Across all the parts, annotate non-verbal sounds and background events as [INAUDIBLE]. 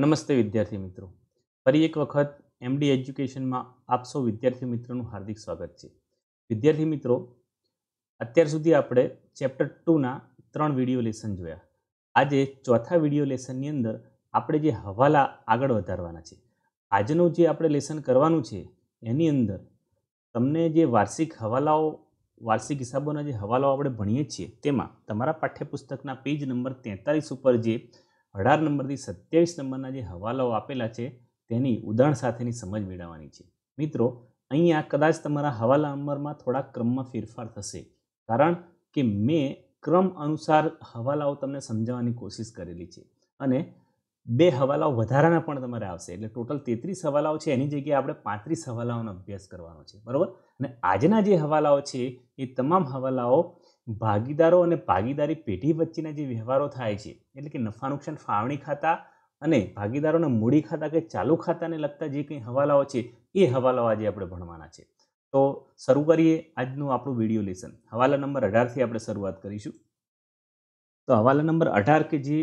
નમસ્તે વિદ્યાર્થી મિત્રો ફરી એક વખત એમડી એજ્યુકેશનમાં આપ સૌ વિદ્યાર્થી મિત્રોનું હાર્દિક સ્વાગત છે વિદ્યાર્થી મિત્રો અત્યાર સુધી આપણે ચેપ્ટર ટુના ત્રણ વિડીયો લેસન જોયા આજે ચોથા વિડીયો લેસનની અંદર આપણે જે હવાલા આગળ વધારવાના છે આજનું જે આપણે લેસન કરવાનું છે એની અંદર તમને જે વાર્ષિક હવાલાઓ વાર્ષિક હિસાબોના જે હવાલાઓ આપણે ભણીએ છીએ તેમાં તમારા પાઠ્યપુસ્તકના પેજ નંબર તેતાલીસ ઉપર જે અઢાર નંબરથી સત્યાવીસ નંબરના જે હવાલાઓ આપેલા છે તેની ઉદાહરણ સાથેની સમજ મેળવવાની છે મિત્રો અહીંયા કદાચ તમારા હવાલા નંબરમાં થોડા ક્રમમાં ફેરફાર થશે કારણ કે મેં ક્રમ અનુસાર હવાલાઓ તમને સમજાવવાની કોશિશ કરેલી છે અને બે હવાલાઓ વધારાના પણ તમારે આવશે એટલે ટોટલ તેત્રીસ હવાલાઓ છે એની જગ્યાએ આપણે પાંત્રીસ હવાલાઓનો અભ્યાસ કરવાનો છે બરાબર અને આજના જે હવાલાઓ છે એ તમામ હવાલાઓ ભાગીદારો અને ભાગીદારી પેઢી વચ્ચેના જે વ્યવહારો થાય છે એટલે કે નફા નુકસાન ફાળવણી ખાતા અને ભાગીદારોના મૂડી ખાતા કે ચાલુ ખાતાને લગતા જે કંઈ હવાલાઓ છે એ હવાલાઓ આજે આપણે ભણવાના છે તો શરૂ કરીએ આજનું આપણું વિડીયો લેસન હવાલા નંબર અઢારથી આપણે શરૂઆત કરીશું તો હવાલા નંબર અઢાર કે જે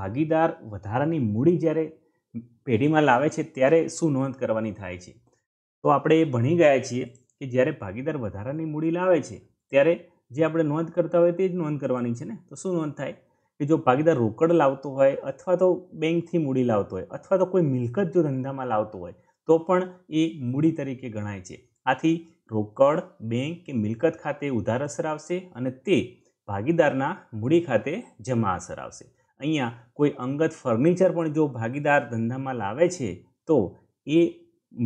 ભાગીદાર વધારાની મૂડી જ્યારે પેઢીમાં લાવે છે ત્યારે શું નોંધ કરવાની થાય છે તો આપણે એ ભણી ગયા છીએ કે જ્યારે ભાગીદાર વધારાની મૂડી લાવે છે ત્યારે જે આપણે નોંધ કરતા હોય તે જ નોંધ કરવાની છે ને તો શું નોંધ થાય કે જો ભાગીદાર રોકડ લાવતો હોય અથવા તો બેંકથી મૂડી લાવતો હોય અથવા તો કોઈ મિલકત જો ધંધામાં લાવતો હોય તો પણ એ મૂડી તરીકે ગણાય છે આથી રોકડ બેંક કે મિલકત ખાતે ઉધાર અસર આવશે અને તે ભાગીદારના મૂડી ખાતે જમા અસર આવશે અહીંયા કોઈ અંગત ફર્નિચર પણ જો ભાગીદાર ધંધામાં લાવે છે તો એ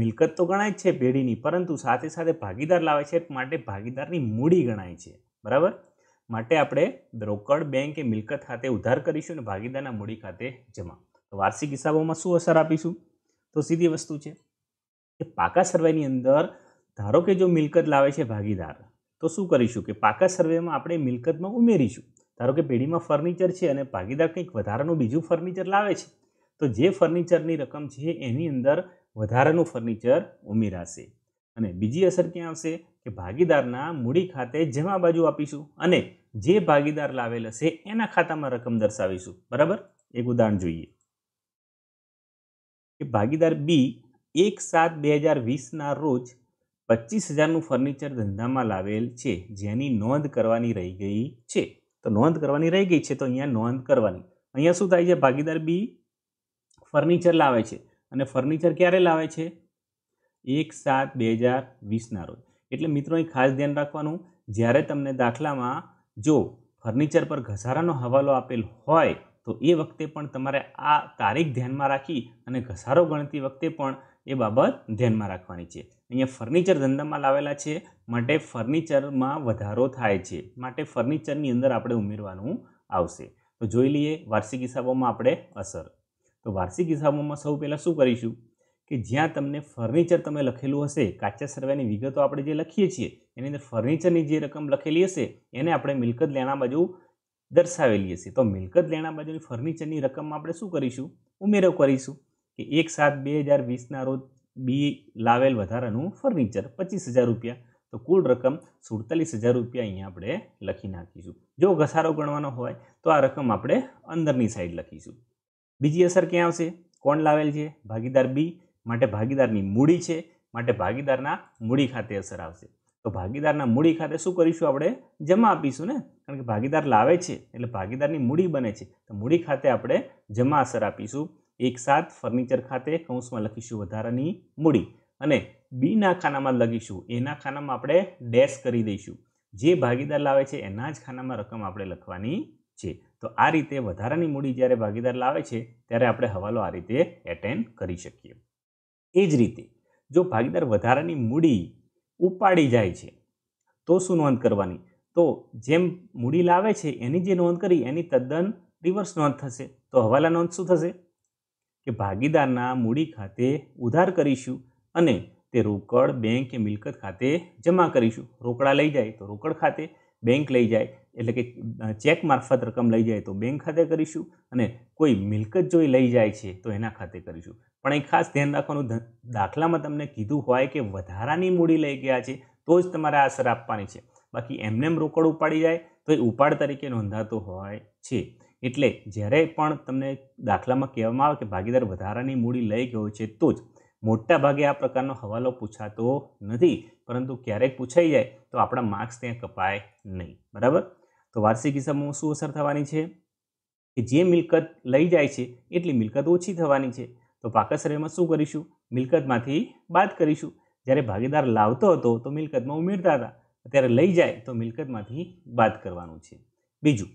મિલકત તો ગણાય છે પેઢીની પરંતુ સાથે સાથે ભાગીદાર લાવે છે માટે ભાગીદારની મૂડી ગણાય છે બરાબર માટે આપણે રોકડ બેંક કે મિલકત ખાતે ઉધાર કરીશું અને ભાગીદારના મૂડી ખાતે જમા તો વાર્ષિક હિસાબોમાં શું અસર આપીશું તો સીધી વસ્તુ છે કે પાકા સર્વેની અંદર ધારો કે જો મિલકત લાવે છે ભાગીદાર તો શું કરીશું કે પાકા સર્વેમાં આપણે મિલકતમાં ઉમેરીશું ધારો કે પેઢીમાં ફર્નિચર છે અને ભાગીદાર કંઈક વધારાનું બીજું ફર્નિચર લાવે છે તો જે ફર્નિચરની રકમ છે એની અંદર વધારાનું ફર્નિચર ઉમેરાશે અને બીજી અસર ક્યાં આવશે કે ભાગીદારના મૂડી ખાતે જમા બાજુ આપીશું અને જે ભાગીદાર લાવેલ હશે એના ખાતામાં રકમ દર્શાવીશું બરાબર એક ઉદાહરણ જોઈએ કે ભાગીદાર બી એક સાત બે હજાર વીસના રોજ પચીસ હજારનું ફર્નિચર ધંધામાં લાવેલ છે જેની નોંધ કરવાની રહી ગઈ છે તો નોંધ કરવાની રહી ગઈ છે તો અહીંયા નોંધ કરવાની અહીંયા શું થાય છે ભાગીદાર બી ફર્નિચર લાવે છે અને ફર્નિચર ક્યારે લાવે છે એક સાત બે હજાર વીસના રોજ એટલે મિત્રો અહીં ખાસ ધ્યાન રાખવાનું જ્યારે તમને દાખલામાં જો ફર્નિચર પર ઘસારાનો હવાલો આપેલ હોય તો એ વખતે પણ તમારે આ તારીખ ધ્યાનમાં રાખી અને ઘસારો ગણતી વખતે પણ એ બાબત ધ્યાનમાં રાખવાની છે અહીંયા ફર્નિચર ધંધામાં લાવેલા છે માટે ફર્નિચરમાં વધારો થાય છે માટે ફર્નિચરની અંદર આપણે ઉમેરવાનું આવશે તો જોઈ લઈએ વાર્ષિક હિસાબોમાં આપણે અસર તો વાર્ષિક હિસાબોમાં સૌ પહેલાં શું કરીશું કે જ્યાં તમને ફર્નિચર તમે લખેલું હશે કાચા સરવાની વિગતો આપણે જે લખીએ છીએ એની અંદર ફર્નિચરની જે રકમ લખેલી હશે એને આપણે મિલકત લેણા બાજુ દર્શાવેલી હશે તો મિલકત લેણા બાજુની ફર્નિચરની રકમમાં આપણે શું કરીશું ઉમેરો કરીશું કે એક સાત બે હજાર વીસના રોજ બી લાવેલ વધારાનું ફર્નિચર પચીસ હજાર રૂપિયા તો કુલ રકમ સુડતાલીસ હજાર રૂપિયા અહીંયા આપણે લખી નાખીશું જો ઘસારો ગણવાનો હોય તો આ રકમ આપણે અંદરની સાઈડ લખીશું બીજી અસર ક્યાં આવશે કોણ લાવેલ છે ભાગીદાર બી માટે ભાગીદારની મૂડી છે માટે ભાગીદારના મૂડી ખાતે અસર આવશે તો ભાગીદારના મૂડી ખાતે શું કરીશું આપણે જમા આપીશું ને કારણ કે ભાગીદાર લાવે છે એટલે ભાગીદારની મૂડી બને છે તો મૂડી ખાતે આપણે જમા અસર આપીશું એક સાથ ફર્નિચર ખાતે કૌંસમાં લખીશું વધારાની મૂડી અને બીના ખાનામાં લખીશું એના ખાનામાં આપણે ડેશ કરી દઈશું જે ભાગીદાર લાવે છે એના જ ખાનામાં રકમ આપણે લખવાની છે તો આ રીતે વધારાની મૂડી જ્યારે ભાગીદાર લાવે છે ત્યારે આપણે હવાલો આ રીતે એટેન્ડ કરી શકીએ એ જ રીતે જો ભાગીદાર વધારાની મૂડી ઉપાડી જાય છે તો શું નોંધ કરવાની તો જેમ મૂડી લાવે છે એની જે નોંધ કરી એની તદ્દન રિવર્સ નોંધ થશે તો હવાલા નોંધ શું થશે કે ભાગીદારના મૂડી ખાતે ઉધાર કરીશું અને તે રોકડ બેંક કે મિલકત ખાતે જમા કરીશું રોકડા લઈ જાય તો રોકડ ખાતે બેંક લઈ જાય એટલે કે ચેક મારફત રકમ લઈ જાય તો બેંક ખાતે કરીશું અને કોઈ મિલકત જો લઈ જાય છે તો એના ખાતે કરીશું પણ એ ખાસ ધ્યાન રાખવાનું દાખલામાં તમને કીધું હોય કે વધારાની મૂડી લઈ ગયા છે તો જ તમારે આશર આપવાની છે બાકી એમને એમ રોકડ ઉપાડી જાય તો એ ઉપાડ તરીકે નોંધાતો હોય છે એટલે જ્યારે પણ તમને દાખલામાં કહેવામાં આવે કે ભાગીદાર વધારાની મૂડી લઈ ગયો છે તો જ મોટા ભાગે આ પ્રકારનો હવાલો પૂછાતો નથી પરંતુ ક્યારેક પૂછાઈ જાય તો આપણા માર્ક્સ ત્યાં કપાય નહીં બરાબર તો વાર્ષિક હિસાબમાં શું અસર થવાની છે કે જે મિલકત લઈ જાય છે એટલી મિલકત ઓછી થવાની છે તો પાકશ્રયમાં શું કરીશું મિલકતમાંથી બાદ કરીશું જ્યારે ભાગીદાર લાવતો હતો તો મિલકતમાં ઉમેરતા હતા અત્યારે લઈ જાય તો મિલકતમાંથી બાદ કરવાનું છે બીજું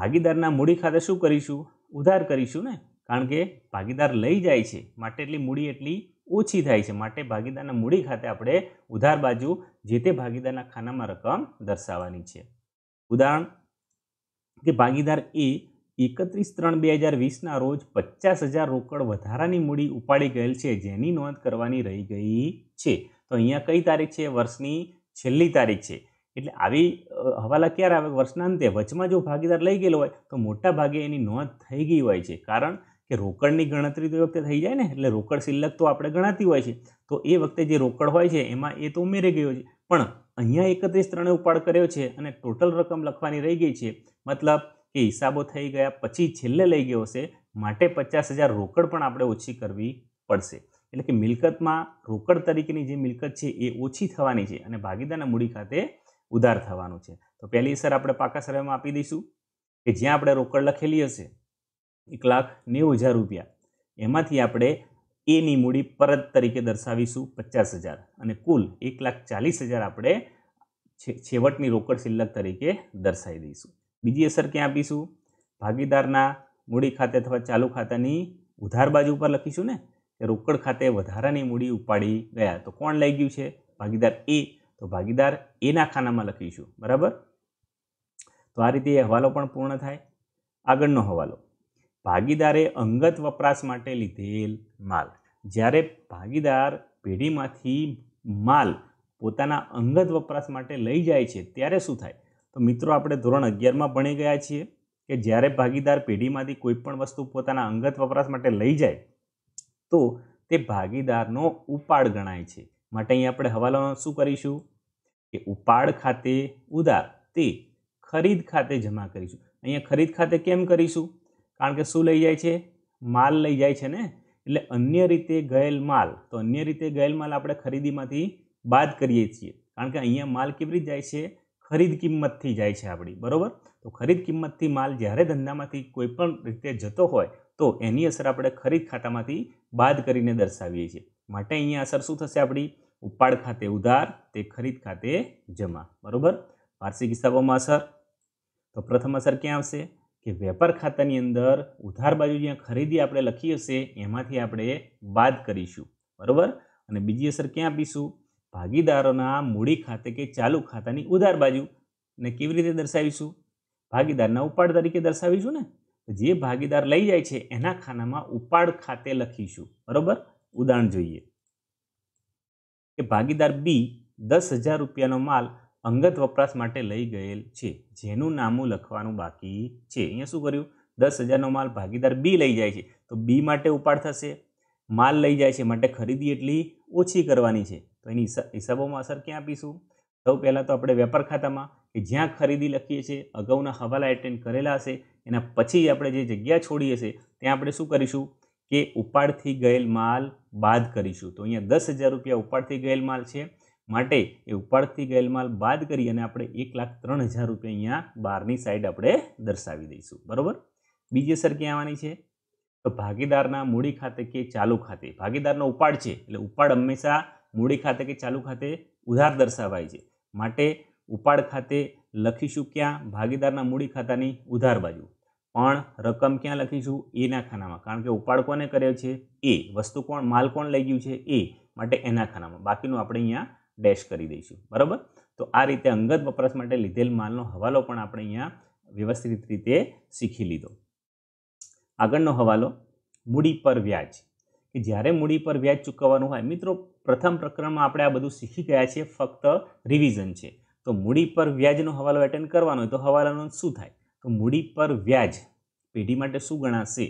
ભાગીદારના મૂડી ખાતે શું કરીશું ઉધાર કરીશું ને કારણ કે ભાગીદાર લઈ જાય છે માટે એટલી મૂડી એટલી ઓછી થાય છે માટે ભાગીદારના મૂડી ખાતે આપણે ઉધાર બાજુ જે તે ભાગીદારના ખાનામાં રકમ દર્શાવવાની છે ઉદાહરણ કે ભાગીદાર એ એકત્રીસ ત્રણ બે હજાર વીસના રોજ પચાસ હજાર રોકડ વધારાની મૂડી ઉપાડી ગયેલ છે જેની નોંધ કરવાની રહી ગઈ છે તો અહીંયા કઈ તારીખ છે વર્ષની છેલ્લી તારીખ છે એટલે આવી હવાલા ક્યારે આવે વર્ષના અંતે વચમાં જો ભાગીદાર લઈ ગયેલો હોય તો મોટા ભાગે એની નોંધ થઈ ગઈ હોય છે કારણ કે રોકડની ગણતરી તો એ વખતે થઈ જાય ને એટલે રોકડ સિલ્લક તો આપણે ગણાતી હોય છે તો એ વખતે જે રોકડ હોય છે એમાં એ તો ઉમેરી ગયો છે પણ અહીંયા એકત્રીસ ત્રણે ઉપાડ કર્યો છે અને ટોટલ રકમ લખવાની રહી ગઈ છે મતલબ કે હિસાબો થઈ ગયા પછી છેલ્લે લઈ ગયો હશે માટે પચાસ હજાર રોકડ પણ આપણે ઓછી કરવી પડશે એટલે કે મિલકતમાં રોકડ તરીકેની જે મિલકત છે એ ઓછી થવાની છે અને ભાગીદારના મૂડી ખાતે ઉધાર થવાનું છે તો પહેલી સર આપણે પાકા સર્વેમાં આપી દઈશું કે જ્યાં આપણે રોકડ લખેલી હશે એક લાખ નેવું હજાર રૂપિયા એમાંથી આપણે એની મૂડી પરત તરીકે દર્શાવીશું પચાસ હજાર અને કુલ એક લાખ ચાલીસ હજાર આપણે છેવટની રોકડ શિલ્લક તરીકે દર્શાવી દઈશું બીજી અસર ક્યાં આપીશું ભાગીદારના મૂડી ખાતે અથવા ચાલુ ખાતાની ઉધાર બાજુ ઉપર લખીશું ને કે રોકડ ખાતે વધારાની મૂડી ઉપાડી ગયા તો કોણ લઈ ગયું છે ભાગીદાર એ તો ભાગીદાર એના ખાનામાં લખીશું બરાબર તો આ રીતે એ હવાલો પણ પૂર્ણ થાય આગળનો હવાલો ભાગીદારે અંગત વપરાશ માટે લીધેલ માલ જ્યારે ભાગીદાર પેઢીમાંથી માલ પોતાના અંગત વપરાશ માટે લઈ જાય છે ત્યારે શું થાય તો મિત્રો આપણે ધોરણ અગિયારમાં ભણી ગયા છીએ કે જ્યારે ભાગીદાર પેઢીમાંથી કોઈ પણ વસ્તુ પોતાના અંગત વપરાશ માટે લઈ જાય તો તે ભાગીદારનો ઉપાડ ગણાય છે માટે અહીં આપણે હવાલો શું કરીશું કે ઉપાડ ખાતે ઉધાર તે ખરીદ ખાતે જમા કરીશું અહીંયા ખરીદ ખાતે કેમ કરીશું કારણ કે શું લઈ જાય છે માલ લઈ જાય છે ને એટલે અન્ય રીતે ગયેલ માલ તો અન્ય રીતે ગયેલ માલ આપણે ખરીદીમાંથી બાદ કરીએ છીએ કારણ કે અહીંયા માલ કેવી રીતે જાય છે ખરીદ કિંમતથી જાય છે આપણી બરાબર તો ખરીદ કિંમતથી માલ જ્યારે ધંધામાંથી કોઈ પણ રીતે જતો હોય તો એની અસર આપણે ખરીદ ખાતામાંથી બાદ કરીને દર્શાવીએ છીએ માટે અહીંયા અસર શું થશે આપણી ઉપાડ ખાતે ઉધાર તે ખરીદ ખાતે જમા બરાબર વાર્ષિક હિસાબોમાં અસર તો પ્રથમ અસર ક્યાં આવશે કે વેપાર ખાતાની અંદર ઉધાર બાજુ જ્યાં ખરીદી આપણે લખી હશે એમાંથી આપણે બાદ કરીશું બરાબર અને બીજી અસર ક્યાં આપીશું ભાગીદારોના મૂડી ખાતે કે ચાલુ ખાતાની ઉધાર બાજુ ને કેવી રીતે દર્શાવીશું ભાગીદારના ઉપાડ તરીકે દર્શાવીશું ને જે ભાગીદાર લઈ જાય છે એના ખાનામાં ઉપાડ ખાતે લખીશું બરાબર ઉદાહરણ જોઈએ કે ભાગીદાર બી દસ હજાર રૂપિયાનો માલ અંગત વપરાશ માટે લઈ ગયેલ છે જેનું નામું લખવાનું બાકી છે અહીંયા શું કર્યું દસ હજારનો માલ ભાગીદાર બી લઈ જાય છે તો બી માટે ઉપાડ થશે માલ લઈ જાય છે માટે ખરીદી એટલી ઓછી કરવાની છે તો એની હિસાબોમાં અસર ક્યાં આપીશું સૌ પહેલાં તો આપણે વેપાર ખાતામાં કે જ્યાં ખરીદી લખીએ છીએ અગાઉના હવાલા એટેન્ડ કરેલા હશે એના પછી આપણે જે જગ્યા છોડીએ છીએ ત્યાં આપણે શું કરીશું કે ઉપાડથી ગયેલ માલ બાદ કરીશું તો અહીંયા દસ હજાર રૂપિયા ઉપાડથી ગયેલ માલ છે માટે એ ઉપાડથી ગયેલ માલ બાદ કરી અને આપણે એક લાખ ત્રણ હજાર રૂપિયા અહીંયા બહારની સાઈડ આપણે દર્શાવી દઈશું બરાબર બીજી અસર ક્યાં આવવાની છે તો ભાગીદારના મૂડી ખાતે કે ચાલુ ખાતે ભાગીદારનો ઉપાડ છે એટલે ઉપાડ હંમેશા મૂડી ખાતે કે ચાલુ ખાતે ઉધાર દર્શાવાય છે માટે ઉપાડ ખાતે લખીશું ક્યાં ભાગીદારના મૂડી ખાતાની ઉધાર બાજુ પણ રકમ ક્યાં લખીશું એના ખાનામાં કારણ કે ઉપાડ કોને કર્યો છે એ વસ્તુ કોણ માલ કોણ લઈ ગયું છે એ માટે એના ખાનામાં બાકીનું આપણે અહીંયા ડેશ કરી દઈશું બરાબર તો આ રીતે અંગત વપરાશ માટે લીધેલ માલનો હવાલો પણ આપણે અહીંયા વ્યવસ્થિત રીતે શીખી લીધો આગળનો હવાલો મૂડી પર વ્યાજ કે જ્યારે મૂડી પર વ્યાજ ચૂકવવાનું હોય મિત્રો પ્રથમ પ્રકરણમાં આપણે આ બધું શીખી ગયા છીએ ફક્ત રિવિઝન છે તો મૂડી પર વ્યાજનો હવાલો એટેન્ડ કરવાનો હોય તો હવાલાનો શું થાય તો મૂડી પર વ્યાજ પેઢી માટે શું ગણાશે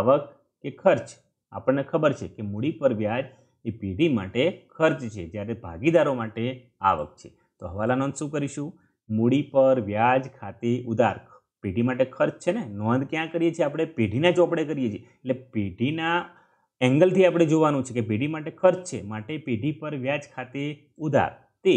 આવક કે ખર્ચ આપણને ખબર છે કે મૂડી પર વ્યાજ એ પેઢી માટે ખર્ચ છે જ્યારે ભાગીદારો માટે આવક છે તો હવાલા નોંધ શું કરીશું મૂડી પર વ્યાજ ખાતે ઉધાર પેઢી માટે ખર્ચ છે ને નોંધ ક્યાં કરીએ છીએ આપણે પેઢીના ચોપડે કરીએ છીએ એટલે પેઢીના એંગલથી આપણે જોવાનું છે કે પેઢી માટે ખર્ચ છે માટે પેઢી પર વ્યાજ ખાતે ઉધાર તે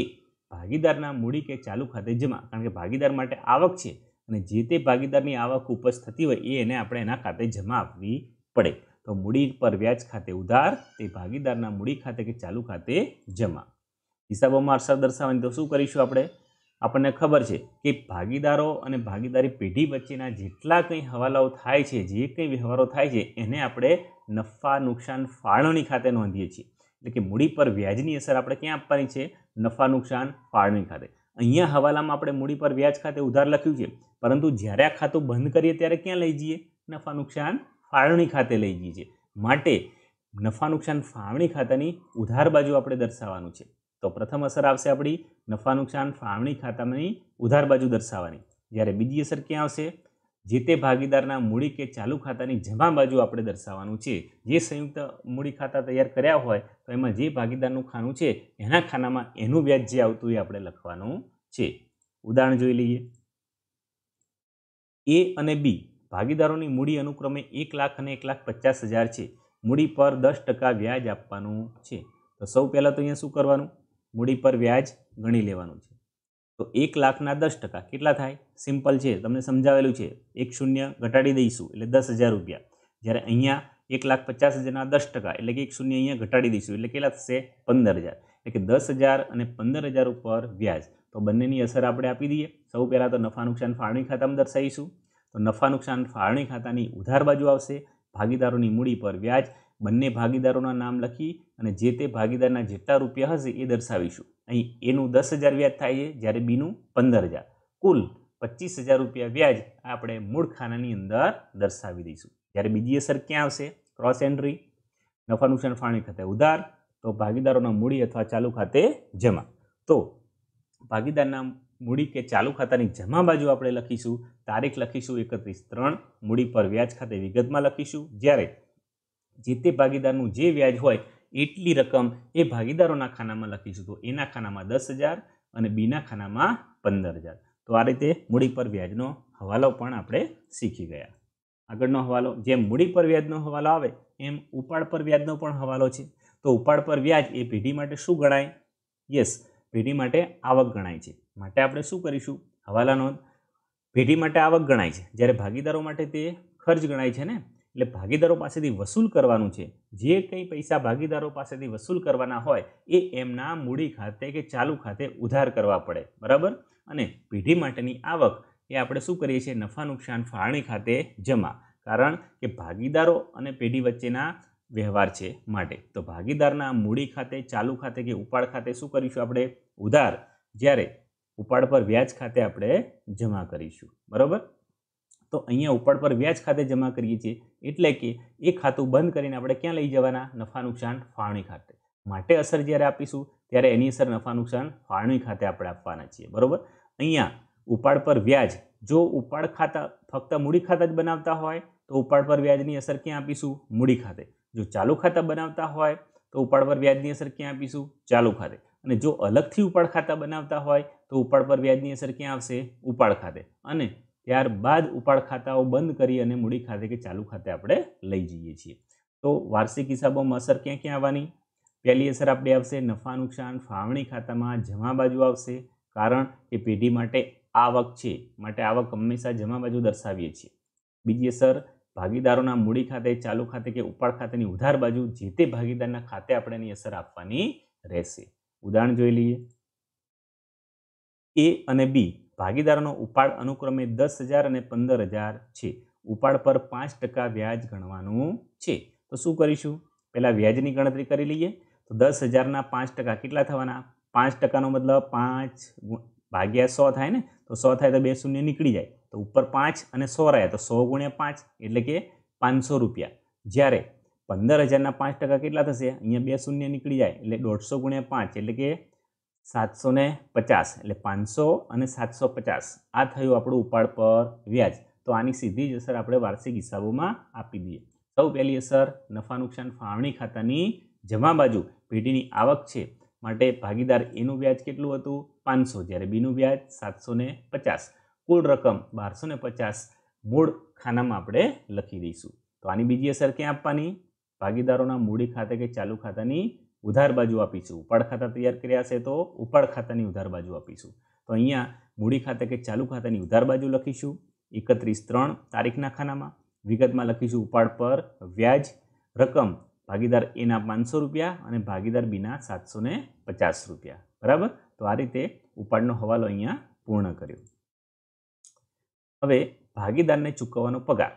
ભાગીદારના મૂડી કે ચાલુ ખાતે જમા કારણ કે ભાગીદાર માટે આવક છે અને જે તે ભાગીદારની આવક ઉપજ થતી હોય એ એને આપણે એના ખાતે જમા આપવી પડે તો મૂડી પર વ્યાજ ખાતે ઉધાર તે ભાગીદારના મૂડી ખાતે કે ચાલુ ખાતે જમા હિસાબોમાં અસર દર્શાવવાની તો શું કરીશું આપણે આપણને ખબર છે કે ભાગીદારો અને ભાગીદારી પેઢી વચ્ચેના જેટલા કંઈ હવાલાઓ થાય છે જે કંઈ વ્યવહારો થાય છે એને આપણે નફા નુકસાન ફાળવણી ખાતે નોંધીએ છીએ એટલે કે મૂડી પર વ્યાજની અસર આપણે ક્યાં આપવાની છે નફા નુકસાન ફાળવણી ખાતે અહીંયા હવાલામાં આપણે મૂડી પર વ્યાજ ખાતે ઉધાર લખ્યું છે પરંતુ જ્યારે આ ખાતું બંધ કરીએ ત્યારે ક્યાં લઈ જઈએ નફા નુકસાન ફાળવણી ખાતે લઈ ગઈ છે માટે નફા નુકસાન ફાળવણી ખાતાની ઉધાર બાજુ આપણે દર્શાવવાનું છે તો પ્રથમ અસર આવશે આપણી નફા નુકસાન ફાળવણી ખાતાની ઉધાર બાજુ દર્શાવવાની જ્યારે બીજી અસર ક્યાં આવશે જે તે ભાગીદારના મૂડી કે ચાલુ ખાતાની જમા બાજુ આપણે દર્શાવવાનું છે જે સંયુક્ત મૂડી ખાતા તૈયાર કર્યા હોય તો એમાં જે ભાગીદારનું ખાનું છે એના ખાનામાં એનું વ્યાજ જે આવતું એ આપણે લખવાનું છે ઉદાહરણ જોઈ લઈએ એ અને બી ભાગીદારોની મૂડી અનુક્રમે એક લાખ અને એક લાખ પચાસ હજાર છે મૂડી પર દસ ટકા વ્યાજ આપવાનું છે તો સૌ પહેલાં તો અહીંયા શું કરવાનું મૂડી પર વ્યાજ ગણી લેવાનું છે તો એક લાખના દસ ટકા કેટલા થાય સિમ્પલ છે તમને સમજાવેલું છે એક શૂન્ય ઘટાડી દઈશું એટલે દસ હજાર રૂપિયા જ્યારે અહીંયા એક લાખ પચાસ હજારના દસ ટકા એટલે કે એક શૂન્ય અહીંયા ઘટાડી દઈશું એટલે કેટલા થશે પંદર હજાર એટલે કે દસ હજાર અને પંદર હજાર ઉપર વ્યાજ તો બંનેની અસર આપણે આપી દઈએ સૌ પહેલાં તો નફા નુકસાન ફાળવણી ખાતામાં દર્શાવીશું તો નફા નુકસાન ફાળવણી ખાતાની ઉધાર બાજુ આવશે ભાગીદારોની મૂડી પર વ્યાજ બંને ભાગીદારોના નામ લખી અને જે તે ભાગીદારના જેટલા રૂપિયા હશે એ દર્શાવીશું અહીં એનું દસ હજાર વ્યાજ થાય છે જ્યારે બીનું પંદર હજાર કુલ પચીસ હજાર રૂપિયા વ્યાજ આપણે મૂળ ખાનાની અંદર દર્શાવી દઈશું જ્યારે બીજી અસર ક્યાં આવશે ક્રોસ એન્ટ્રી નફા નુકસાન ફાળવણી ખાતે ઉધાર તો ભાગીદારોના મૂડી અથવા ચાલુ ખાતે જમા તો ભાગીદારના મૂડી કે ચાલુ ખાતાની જમા બાજુ આપણે લખીશું તારીખ લખીશું એકત્રીસ ત્રણ મૂડી પર વ્યાજ ખાતે વિગતમાં લખીશું જ્યારે જે તે ભાગીદારનું જે વ્યાજ હોય એટલી રકમ એ ભાગીદારોના ખાનામાં લખીશું તો એના ખાનામાં દસ હજાર અને બીના ખાનામાં પંદર હજાર તો આ રીતે મૂડી પર વ્યાજનો હવાલો પણ આપણે શીખી ગયા આગળનો હવાલો જેમ મૂડી પર વ્યાજનો હવાલો આવે એમ ઉપાડ પર વ્યાજનો પણ હવાલો છે તો ઉપાડ પર વ્યાજ એ પેઢી માટે શું ગણાય યસ પેઢી માટે આવક ગણાય છે માટે આપણે શું કરીશું હવાલા નોંધ પેઢી માટે આવક ગણાય છે જ્યારે ભાગીદારો માટે તે ખર્ચ ગણાય છે ને એટલે ભાગીદારો પાસેથી વસૂલ કરવાનું છે જે કંઈ પૈસા ભાગીદારો પાસેથી વસૂલ કરવાના હોય એ એમના મૂડી ખાતે કે ચાલુ ખાતે ઉધાર કરવા પડે બરાબર અને પેઢી માટેની આવક એ આપણે શું કરીએ છીએ નફા નુકસાન ફાળણી ખાતે જમા કારણ કે ભાગીદારો અને પેઢી વચ્ચેના વ્યવહાર છે માટે તો ભાગીદારના મૂડી ખાતે ચાલુ ખાતે કે ઉપાડ ખાતે શું કરીશું આપણે ઉધાર જ્યારે ઉપાડ પર વ્યાજ ખાતે આપણે જમા કરીશું બરાબર તો અહીંયા ઉપાડ પર વ્યાજ ખાતે જમા કરીએ છીએ એટલે કે એ ખાતું બંધ કરીને આપણે ક્યાં લઈ જવાના નફા નુકસાન ફાળવણી ખાતે માટે અસર જ્યારે આપીશું ત્યારે એની અસર નફા નુકસાન ફાળવણી ખાતે આપણે આપવાના છીએ બરાબર અહીંયા ઉપાડ પર વ્યાજ જો ઉપાડ ખાતા ફક્ત મૂડી ખાતા જ બનાવતા હોય તો ઉપાડ પર વ્યાજની અસર ક્યાં આપીશું મૂડી ખાતે જો ચાલુ ખાતા બનાવતા હોય તો ઉપાડ પર વ્યાજની અસર ક્યાં આપીશું ચાલુ ખાતે અને જો અલગથી ઉપાડ ખાતા બનાવતા હોય તો ઉપાડ પર વ્યાજની અસર ક્યાં આવશે ઉપાડ ખાતે અને ત્યારબાદ ઉપાડ ખાતાઓ બંધ કરી અને મૂડી ખાતે કે ચાલુ ખાતે આપણે લઈ જઈએ છીએ તો વાર્ષિક હિસાબોમાં અસર ક્યાં ક્યાં આવવાની પહેલી અસર આપણે આવશે નફા નુકસાન ફાવણી ખાતામાં જમા બાજુ આવશે કારણ કે પેઢી માટે આવક છે માટે આવક હંમેશા જમા બાજુ દર્શાવીએ છીએ બીજી અસર ભાગીદારોના મૂડી ખાતે ચાલુ ખાતે કે ઉપાડ ખાતેની ઉધાર બાજુ જે તે ભાગીદારના ખાતે આપણે એની અસર આપવાની રહેશે ઉદાહરણ જોઈ લઈએ એ અને બી ભાગીદારોનો ઉપાડ અનુક્રમે દસ હજાર અને પંદર હજાર છે ઉપાડ પર પાંચ ટકા વ્યાજ ગણવાનું છે તો શું કરીશું પહેલાં વ્યાજની ગણતરી કરી લઈએ તો દસ હજારના પાંચ ટકા કેટલા થવાના પાંચ ટકાનો મતલબ પાંચ ભાગ્યા સો થાય ને તો સો થાય તો બે શૂન્ય નીકળી જાય તો ઉપર પાંચ અને સો રહ્યા તો સો ગુણ્યા પાંચ એટલે કે પાંચસો રૂપિયા જ્યારે પંદર હજારના પાંચ ટકા કેટલા થશે અહીંયા બે શૂન્ય નીકળી જાય એટલે દોઢસો ગુણ્યા પાંચ એટલે કે સાતસો પચાસ એટલે પાંચસો અને સાતસો પચાસ આ થયું આપણું ઉપાડ પર વ્યાજ તો આની સીધી જ અસર આપણે વાર્ષિક હિસાબોમાં આપી દઈએ સૌ પહેલી અસર નફા નુકસાન ફાળવણી ખાતાની જમા બાજુ પેઢીની આવક છે માટે ભાગીદાર એનું વ્યાજ કેટલું હતું પાંચસો જ્યારે બીનું વ્યાજ સાતસો પચાસ કુલ રકમ બારસો ને પચાસ મૂળ ખાનામાં આપણે લખી દઈશું તો આની બીજી અસર ક્યાં આપવાની ભાગીદારોના મૂડી ખાતે કે ચાલુ ખાતાની ઉધાર બાજુ આપીશું ઉપાડ ખાતા તૈયાર કર્યા છે તો ઉપાડ ખાતાની ઉધાર બાજુ આપીશું તો અહીંયા મૂડી ખાતે કે ચાલુ ખાતાની ઉધાર બાજુ લખીશું એકત્રીસ ત્રણ તારીખના ખાનામાં વિગતમાં લખીશું ઉપાડ પર વ્યાજ રકમ ભાગીદાર એના પાંચસો રૂપિયા અને ભાગીદાર બીના સાતસો પચાસ રૂપિયા બરાબર તો આ રીતે ઉપાડનો હવાલો અહીંયા પૂર્ણ કર્યો હવે ભાગીદારને ચૂકવવાનો પગાર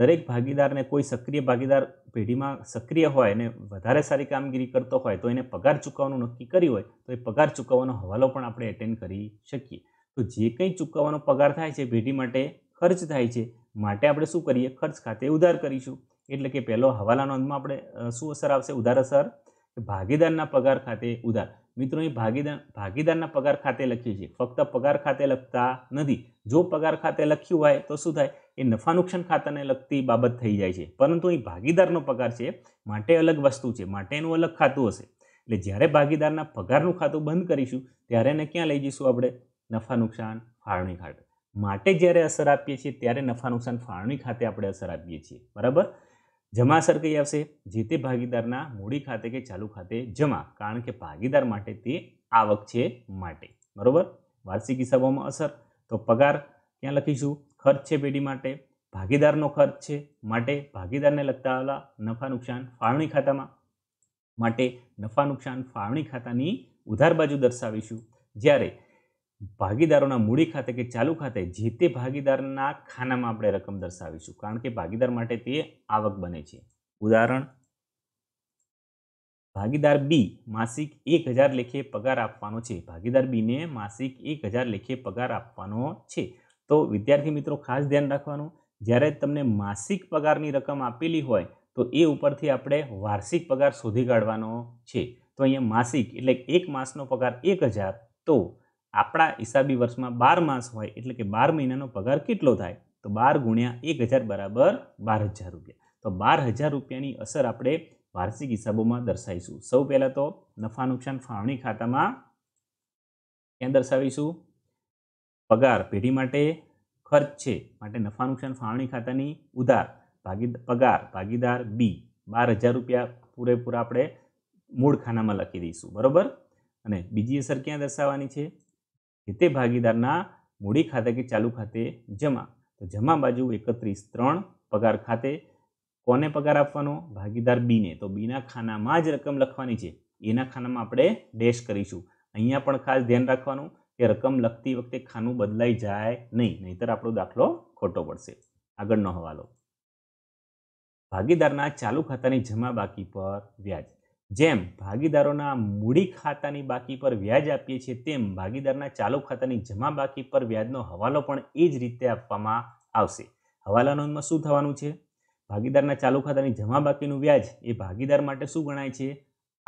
દરેક ભાગીદારને કોઈ સક્રિય ભાગીદાર પેઢીમાં સક્રિય હોય અને વધારે સારી કામગીરી કરતો હોય તો એને પગાર ચૂકવવાનું નક્કી કર્યું હોય તો એ પગાર ચૂકવવાનો હવાલો પણ આપણે એટેન્ડ કરી શકીએ તો જે કંઈ ચૂકવવાનો પગાર થાય છે પેઢી માટે ખર્ચ થાય છે માટે આપણે શું કરીએ ખર્ચ ખાતે ઉધાર કરીશું એટલે કે પહેલો હવાલાનો નોંધમાં આપણે શું અસર આવશે ઉધાર અસર ભાગીદારના પગાર ખાતે ઉધાર મિત્રો અહીં ભાગીદાર ભાગીદારના પગાર ખાતે લખ્યું છે ફક્ત પગાર ખાતે લખતા નથી જો પગાર ખાતે લખ્યું હોય તો શું થાય એ નફા નુકસાન ખાતાને લગતી બાબત થઈ જાય છે પરંતુ અહીં ભાગીદારનો પગાર છે માટે અલગ વસ્તુ છે માટે એનું અલગ ખાતું હશે એટલે જ્યારે ભાગીદારના પગારનું ખાતું બંધ કરીશું ત્યારે એને ક્યાં લઈ જઈશું આપણે નફા નુકસાન ફાળવણી ખાતે માટે જ્યારે અસર આપીએ છીએ ત્યારે નફા નુકસાન ફાળવણી ખાતે આપણે અસર આપીએ છીએ બરાબર જમા અસર કઈ આવશે જે તે ભાગીદારના મૂડી ખાતે કે ચાલુ ખાતે જમા કારણ કે ભાગીદાર માટે તે આવક છે માટે બરોબર વાર્ષિક હિસાબોમાં અસર તો પગાર ક્યાં લખીશું ખર્ચ છે પેઢી માટે ભાગીદારનો ખર્ચ છે માટે ભાગીદારને લગતા આવેલા નફા નુકસાન ફાળવણી ખાતામાં માટે નફા નુકસાન ફાળવણી ખાતાની ઉધાર બાજુ દર્શાવીશું જ્યારે ભાગીદારોના મૂડી ખાતે કે ચાલુ ખાતે જે તે ભાગીદારના ખાનામાં આપણે રકમ દર્શાવીશું કારણ કે ભાગીદાર માટે તે આવક બને છે ઉદાહરણ ભાગીદાર બી માસિક એક હજાર લેખે પગાર આપવાનો છે ભાગીદાર બીને માસિક એક હજાર લેખે પગાર આપવાનો છે તો વિદ્યાર્થી મિત્રો ખાસ ધ્યાન રાખવાનું જ્યારે તમને માસિક પગારની રકમ આપેલી હોય તો એ ઉપરથી આપણે વાર્ષિક પગાર શોધી કાઢવાનો છે તો અહીંયા માસિક એટલે એક માસનો પગાર એક હજાર તો આપણા હિસાબી વર્ષમાં બાર માસ હોય એટલે કે બાર મહિનાનો પગાર કેટલો થાય તો બાર ગુણ્યા એક હજાર બરાબર બાર હજાર રૂપિયા તો બાર હજાર રૂપિયાની અસર આપણે વાર્ષિક હિસાબોમાં દર્શાવીશું સૌ પહેલાં તો નફા નુકસાન ફાળવણી ખાતામાં ક્યાં દર્શાવીશું પગાર પેઢી માટે ખર્ચ છે માટે નફા નુકસાન ફાળવણી ખાતાની ઉધાર ભાગી પગાર ભાગીદાર બી બાર હજાર રૂપિયા પૂરેપૂરા આપણે મૂળ ખાનામાં લખી દઈશું બરાબર અને બીજી અસર ક્યાં દર્શાવવાની છે જે તે ભાગીદારના મૂડી ખાતે કે ચાલુ ખાતે જમા તો જમા બાજુ એકત્રીસ ત્રણ પગાર ખાતે કોને પગાર આપવાનો ભાગીદાર બીને તો બીના ખાનામાં જ રકમ લખવાની છે એના ખાનામાં આપણે ડેશ કરીશું અહીંયા પણ ખાસ ધ્યાન રાખવાનું કે રકમ લખતી વખતે ખાનું બદલાઈ જાય નહીં નહીતર આપણો દાખલો ખોટો પડશે આગળનો હવાલો ભાગીદારના ચાલુ ખાતાની જમા બાકી પર વ્યાજ જેમ ભાગીદારોના મૂડી ખાતાની બાકી પર વ્યાજ આપીએ છીએ તેમ ભાગીદારના ચાલુ ખાતાની જમા બાકી પર વ્યાજનો હવાલો પણ એ જ રીતે આપવામાં આવશે હવાલા નોંધમાં શું થવાનું છે ભાગીદારના ચાલુ ખાતાની જમા બાકીનું વ્યાજ એ ભાગીદાર માટે શું ગણાય છે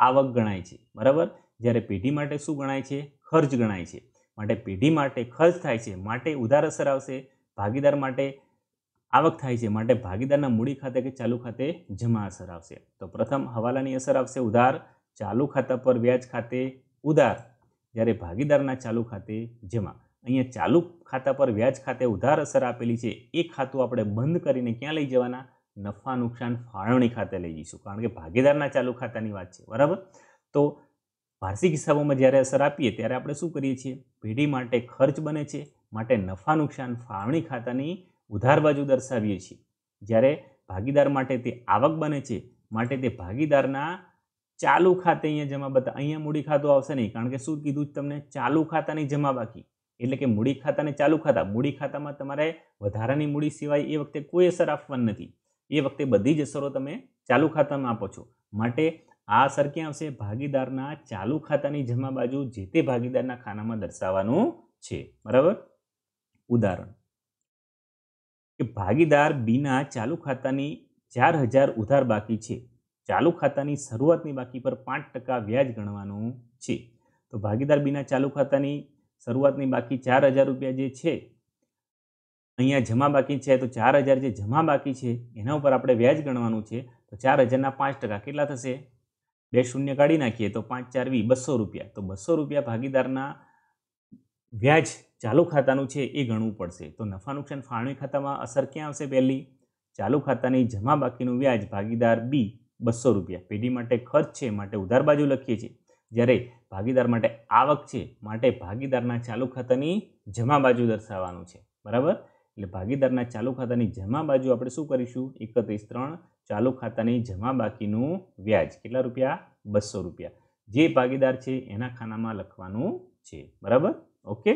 આવક ગણાય છે બરાબર જ્યારે પેઢી માટે શું ગણાય છે ખર્ચ ગણાય છે માટે પેઢી માટે ખર્ચ થાય છે માટે ઉધાર અસર આવશે ભાગીદાર માટે આવક થાય છે માટે ભાગીદારના મૂડી ખાતે કે ચાલુ ખાતે જમા અસર આવશે તો પ્રથમ હવાલાની અસર આવશે ઉધાર ચાલુ ખાતા પર વ્યાજ ખાતે ઉધાર જ્યારે ભાગીદારના ચાલુ ખાતે જમા અહીંયા ચાલુ ખાતા પર વ્યાજ ખાતે ઉધાર અસર આપેલી છે એ ખાતું આપણે બંધ કરીને ક્યાં લઈ જવાના નફા નુકસાન ફાળવણી ખાતે લઈ જઈશું કારણ કે ભાગીદારના ચાલુ ખાતાની વાત છે બરાબર તો વાર્ષિક હિસાબોમાં જ્યારે અસર આપીએ ત્યારે આપણે શું કરીએ છીએ પેઢી માટે ખર્ચ બને છે માટે નફા નુકસાન ફાળવણી ખાતાની ઉધાર બાજુ દર્શાવીએ છીએ જ્યારે ભાગીદાર માટે તે આવક બને છે માટે તે ભાગીદારના ચાલુ ખાતે અહીંયા જમા બતા અહીંયા મૂડી ખાતું આવશે નહીં કારણ કે શું કીધું તમને ચાલુ ખાતાની જમા બાકી એટલે કે મૂડી ખાતાને ચાલુ ખાતા મૂડી ખાતામાં તમારે વધારાની મૂડી સિવાય એ વખતે કોઈ અસર આપવાની નથી એ વખતે બધી જ અસરો તમે ચાલુ ખાતામાં આપો છો માટે આ અસર ક્યાં આવશે ભાગીદારના ચાલુ ખાતાની જમા બાજુ જે તે ભાગીદારના ખાનામાં દર્શાવવાનું છે બરાબર ઉદાહરણ કે ભાગીદાર બીના ચાલુ ખાતાની ચાર હજાર ઉધાર બાકી છે ચાલુ ખાતાની શરૂઆતની બાકી પર પાંચ ટકા વ્યાજ ગણવાનું છે તો ભાગીદાર બીના ચાલુ ખાતાની શરૂઆતની બાકી ચાર હજાર રૂપિયા જે છે અહીંયા જમા બાકી છે તો ચાર હજાર જે જમા બાકી છે એના ઉપર આપણે વ્યાજ ગણવાનું છે તો ચાર હજારના પાંચ ટકા કેટલા થશે બે શૂન્ય કાઢી નાખીએ તો પાંચ ચાર વી બસો રૂપિયા તો બસો રૂપિયા ભાગીદારના વ્યાજ ચાલુ ખાતાનું છે એ ગણવું પડશે તો નફા નુકસાન ફાળવણી ખાતામાં અસર ક્યાં આવશે પહેલી ચાલુ ખાતાની જમા બાકીનું વ્યાજ ભાગીદાર બી બસો રૂપિયા પેઢી માટે ખર્ચ છે માટે ઉધાર બાજુ લખીએ છીએ જ્યારે ભાગીદાર માટે આવક છે માટે ભાગીદારના ચાલુ ખાતાની જમા બાજુ દર્શાવવાનું છે બરાબર એટલે ભાગીદારના ચાલુ ખાતાની જમા બાજુ આપણે શું કરીશું એકત્રીસ ત્રણ ચાલુ ખાતાની જમા બાકીનું વ્યાજ કેટલા રૂપિયા બસો રૂપિયા જે ભાગીદાર છે એના ખાનામાં લખવાનું છે બરાબર ઓકે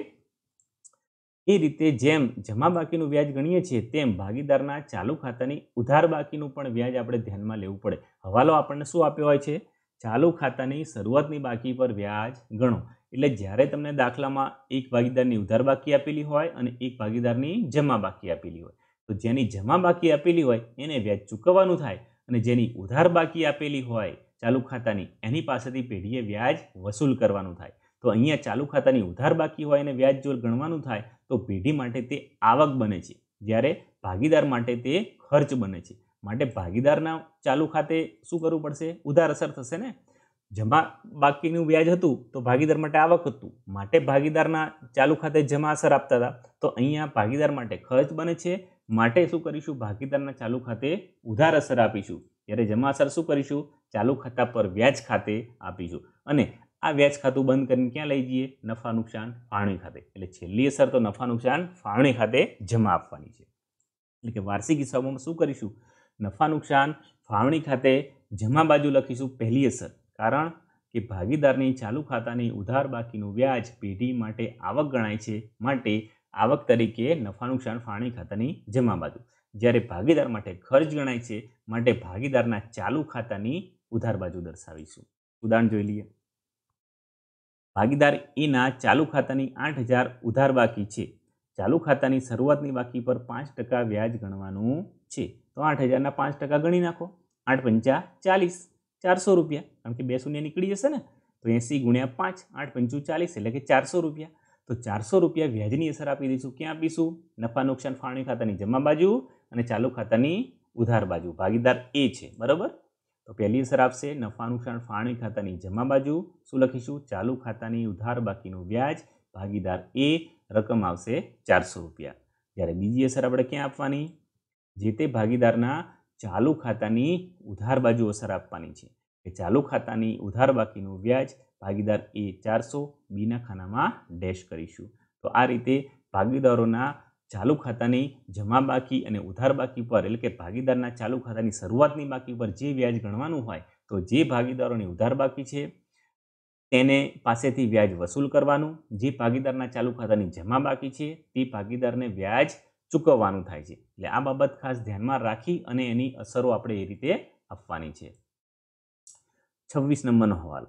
એ રીતે જેમ જમા બાકીનું વ્યાજ ગણીએ છીએ તેમ ભાગીદારના ચાલુ ખાતાની ઉધાર બાકીનું પણ વ્યાજ આપણે ધ્યાનમાં લેવું પડે હવાલો આપણને શું આપ્યો હોય છે ચાલુ ખાતાની શરૂઆતની બાકી પર વ્યાજ ગણો એટલે જ્યારે તમને દાખલામાં એક ભાગીદારની ઉધાર બાકી આપેલી હોય અને એક ભાગીદારની જમા બાકી આપેલી હોય તો જેની જમા બાકી આપેલી હોય એને વ્યાજ ચૂકવવાનું થાય અને જેની ઉધાર બાકી આપેલી હોય ચાલુ ખાતાની એની પાસેથી પેઢીએ વ્યાજ વસૂલ કરવાનું થાય તો અહીંયા ચાલુ ખાતાની ઉધાર બાકી હોય અને વ્યાજ જો ગણવાનું થાય તો પેઢી માટે તે આવક બને છે જ્યારે ભાગીદાર માટે તે ખર્ચ બને છે માટે ભાગીદારના ચાલુ ખાતે શું કરવું પડશે ઉધાર અસર થશે ને જમા બાકીનું વ્યાજ હતું તો ભાગીદાર માટે આવક હતું માટે ભાગીદારના ચાલુ ખાતે જમા અસર આપતા હતા તો અહીંયા ભાગીદાર માટે ખર્ચ બને છે માટે શું કરીશું ભાગીદારના ચાલુ ખાતે ઉધાર અસર આપીશું જ્યારે જમા અસર શું કરીશું ચાલુ ખાતા પર વ્યાજ ખાતે આપીશું અને આ વ્યાજ ખાતું બંધ કરીને ક્યાં લઈ જઈએ નફા નુકસાન ફાળવણી ખાતે એટલે છેલ્લી અસર તો નફા નુકસાન ફાળવણી ખાતે જમા આપવાની છે એટલે કે વાર્ષિક હિસાબોમાં શું કરીશું નફા નુકસાન ફાળવણી ખાતે જમા બાજુ લખીશું પહેલી અસર કારણ કે ભાગીદારની ચાલુ ખાતાની ઉધાર બાકીનું વ્યાજ પેઢી માટે આવક ગણાય છે માટે આવક તરીકે નફા નુકસાન ફાળવણી ખાતાની જમા બાજુ જ્યારે ભાગીદાર માટે ખર્ચ ગણાય છે માટે ભાગીદારના ચાલુ ખાતાની ઉધાર બાજુ દર્શાવીશું ઉદાહરણ જોઈ લઈએ ભાગીદાર એના ચાલુ ખાતાની આઠ હજાર ઉધાર બાકી છે ચાલુ ખાતાની શરૂઆતની બાકી પર પાંચ ટકા વ્યાજ ગણવાનું છે તો આઠ હજારના પાંચ ટકા ગણી નાખો આઠ પંચા ચાલીસ ચારસો રૂપિયા કારણ કે બે શૂન્ય નીકળી જશે ને તો એંસી ગુણ્યા પાંચ આઠ પંચું ચાલીસ એટલે કે ચારસો રૂપિયા તો ચારસો રૂપિયા વ્યાજની અસર આપી દઈશું ક્યાં આપીશું નફા નુકસાન ફાળવણી ખાતાની જમા બાજુ અને ચાલુ ખાતાની ઉધાર બાજુ ભાગીદાર એ છે બરાબર તો પહેલી અસર આવશે નફાનું નુકસાન ફાળવણી ખાતાની જમા બાજુ શું લખીશું ચાલુ ખાતાની ઉધાર બાકીનું વ્યાજ ભાગીદાર એ રકમ આવશે ચારસો રૂપિયા જ્યારે બીજી અસર આપણે ક્યાં આપવાની જે તે ભાગીદારના ચાલુ ખાતાની ઉધાર બાજુ અસર આપવાની છે કે ચાલુ ખાતાની ઉધાર બાકીનું વ્યાજ ભાગીદાર એ ચારસો બીના ખાનામાં ડેશ કરીશું તો આ રીતે ભાગીદારોના ચાલુ ખાતાની જમા બાકી અને ઉધાર બાકી પર એટલે કે ભાગીદારના ચાલુ ખાતાની શરૂઆતની બાકી પર જે વ્યાજ ગણવાનું હોય તો જે ભાગીદારોની ઉધાર બાકી છે તેને પાસેથી વ્યાજ વસૂલ કરવાનું જે ભાગીદારના ચાલુ ખાતાની જમા બાકી છે તે ભાગીદારને વ્યાજ ચૂકવવાનું થાય છે એટલે આ બાબત ખાસ ધ્યાનમાં રાખી અને એની અસરો આપણે એ રીતે આપવાની છે છવ્વીસ નંબરનો હવાલ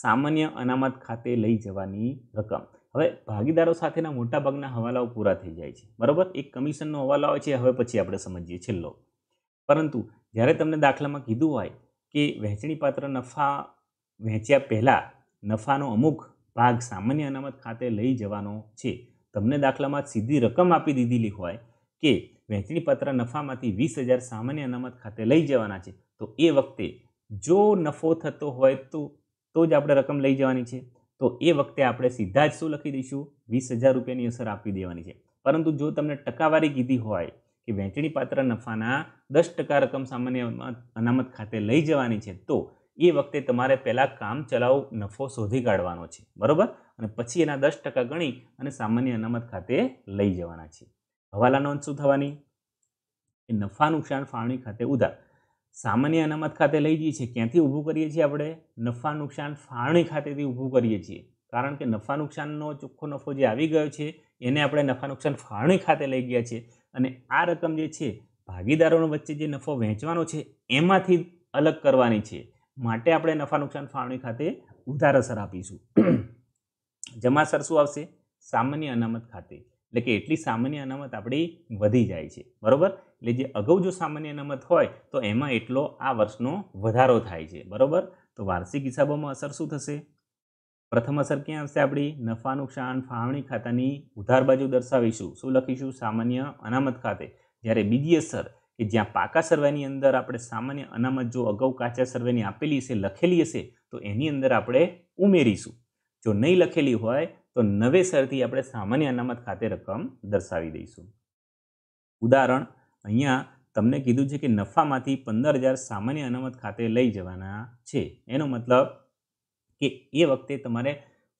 સામાન્ય અનામત ખાતે લઈ જવાની રકમ હવે ભાગીદારો સાથેના મોટાભાગના હવાલાઓ પૂરા થઈ જાય છે બરાબર એક કમિશનનો હવાલો આવે છે હવે પછી આપણે સમજીએ છેલ્લો પરંતુ જ્યારે તમને દાખલામાં કીધું હોય કે વહેંચણીપાત્ર નફા વહેંચ્યા પહેલાં નફાનો અમુક ભાગ સામાન્ય અનામત ખાતે લઈ જવાનો છે તમને દાખલામાં સીધી રકમ આપી દીધેલી હોય કે વહેંચણીપાત્ર નફામાંથી વીસ હજાર સામાન્ય અનામત ખાતે લઈ જવાના છે તો એ વખતે જો નફો થતો હોય તો તો જ આપણે રકમ લઈ જવાની છે તો એ વખતે આપણે સીધા જ શું લખી દઈશું વીસ હજાર રૂપિયાની અસર આપી દેવાની છે પરંતુ જો તમને ટકાવારી કીધી હોય કે વહેંચણીપાત્ર નફાના દસ ટકા રકમ સામાન્ય અનામત ખાતે લઈ જવાની છે તો એ વખતે તમારે પહેલાં કામ ચલાવ નફો શોધી કાઢવાનો છે બરાબર અને પછી એના દસ ટકા ગણી અને સામાન્ય અનામત ખાતે લઈ જવાના છે હવાલા નોંધ શું થવાની એ નફા નુકસાન ફાળવણી ખાતે ઉધાર સામાન્ય અનામત ખાતે લઈ જઈએ છીએ ક્યાંથી ઊભું કરીએ છીએ આપણે નફા નુકસાન ફાળણી ખાતેથી ઊભું કરીએ છીએ કારણ કે નફા નુકસાનનો ચોખ્ખો નફો જે આવી ગયો છે એને આપણે નફા નુકસાન ફાળણી ખાતે લઈ ગયા છીએ અને આ રકમ જે છે ભાગીદારોનો વચ્ચે જે નફો વહેંચવાનો છે એમાંથી અલગ કરવાની છે માટે આપણે નફા નુકસાન ફાળણી ખાતે ઉધાર અસર આપીશું [CLEARS THROAT] જમાસર શું આવશે સામાન્ય અનામત ખાતે એટલે કે એટલી સામાન્ય અનામત આપણી વધી જાય છે બરાબર એટલે જે અગાઉ જો સામાન્ય અનામત હોય તો એમાં એટલો આ વર્ષનો વધારો થાય છે બરાબર તો વાર્ષિક હિસાબોમાં અસર શું થશે પ્રથમ અસર ક્યાં આવશે આપણી નફા નુકસાન ફાળવણી ખાતાની ઉધાર બાજુ દર્શાવીશું શું લખીશું સામાન્ય અનામત ખાતે જ્યારે બીજી અસર કે જ્યાં પાકા સર્વેની અંદર આપણે સામાન્ય અનામત જો અગાઉ કાચા સર્વેની આપેલી હશે લખેલી હશે તો એની અંદર આપણે ઉમેરીશું જો નહીં લખેલી હોય તો નવેસરથી આપણે સામાન્ય અનામત ખાતે રકમ દર્શાવી દઈશું ઉદાહરણ અહીંયા તમને કીધું છે કે નફામાંથી પંદર હજાર સામાન્ય અનામત ખાતે લઈ જવાના છે એનો મતલબ કે એ વખતે તમારે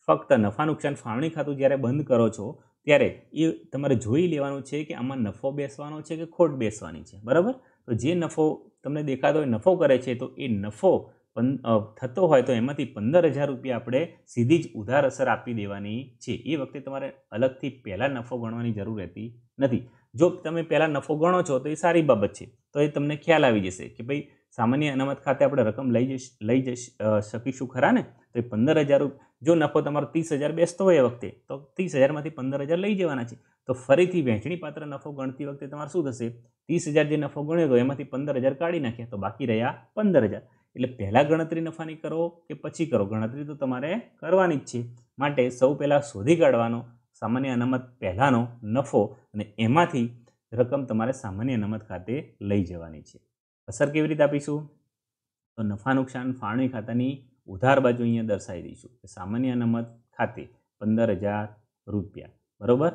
ફક્ત નફા નુકસાન ફાળવણી ખાતું જ્યારે બંધ કરો છો ત્યારે એ તમારે જોઈ લેવાનું છે કે આમાં નફો બેસવાનો છે કે ખોટ બેસવાની છે બરાબર તો જે નફો તમને દેખાતો હોય નફો કરે છે તો એ નફો થતો હોય તો એમાંથી પંદર હજાર રૂપિયા આપણે સીધી જ ઉધાર અસર આપી દેવાની છે એ વખતે તમારે અલગથી પહેલાં નફો ગણવાની જરૂર રહેતી નથી જો તમે પહેલાં નફો ગણો છો તો એ સારી બાબત છે તો એ તમને ખ્યાલ આવી જશે કે ભાઈ સામાન્ય અનામત ખાતે આપણે રકમ લઈ જઈ લઈ જઈ શકીશું ખરા ને તો એ પંદર હજાર જો નફો તમારો ત્રીસ હજાર બેસતો હોય એ વખતે તો ત્રીસ હજારમાંથી પંદર હજાર લઈ જવાના છે તો ફરીથી વહેંચણી પાત્ર નફો ગણતી વખતે તમારે શું થશે ત્રીસ હજાર જે નફો ગણ્યો હતો એમાંથી પંદર હજાર કાઢી નાખ્યા તો બાકી રહ્યા પંદર હજાર એટલે પહેલાં ગણતરી નફાની કરો કે પછી કરો ગણતરી તો તમારે કરવાની જ છે માટે સૌ પહેલાં શોધી કાઢવાનો સામાન્ય અનામત પહેલાંનો નફો અને એમાંથી રકમ તમારે સામાન્ય અનામત ખાતે લઈ જવાની છે અસર કેવી રીતે આપીશું તો નફા નુકસાન ફાળવણી ખાતાની ઉધાર બાજુ અહીંયા દર્શાવી દઈશું સામાન્ય અનામત ખાતે પંદર હજાર રૂપિયા બરાબર